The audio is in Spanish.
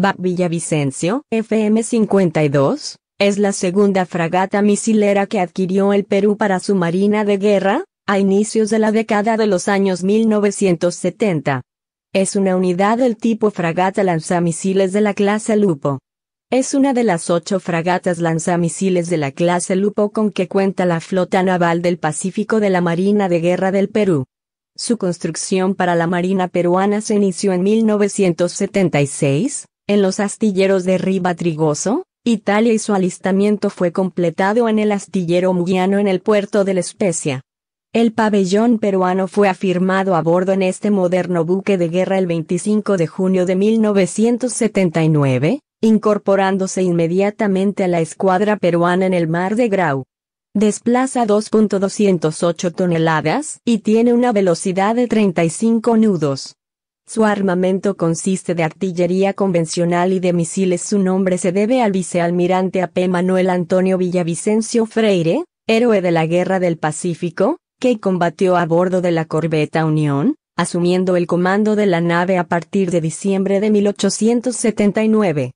Bat Villavicencio, FM-52, es la segunda fragata misilera que adquirió el Perú para su marina de guerra, a inicios de la década de los años 1970. Es una unidad del tipo fragata lanzamisiles de la clase Lupo. Es una de las ocho fragatas lanzamisiles de la clase Lupo con que cuenta la flota naval del Pacífico de la Marina de Guerra del Perú. Su construcción para la Marina peruana se inició en 1976, en los astilleros de Trigoso, Italia y su alistamiento fue completado en el astillero mugiano en el puerto de La Especia. El pabellón peruano fue afirmado a bordo en este moderno buque de guerra el 25 de junio de 1979, incorporándose inmediatamente a la escuadra peruana en el mar de Grau. Desplaza 2.208 toneladas y tiene una velocidad de 35 nudos. Su armamento consiste de artillería convencional y de misiles. Su nombre se debe al vicealmirante AP Manuel Antonio Villavicencio Freire, héroe de la Guerra del Pacífico, que combatió a bordo de la corbeta Unión, asumiendo el comando de la nave a partir de diciembre de 1879.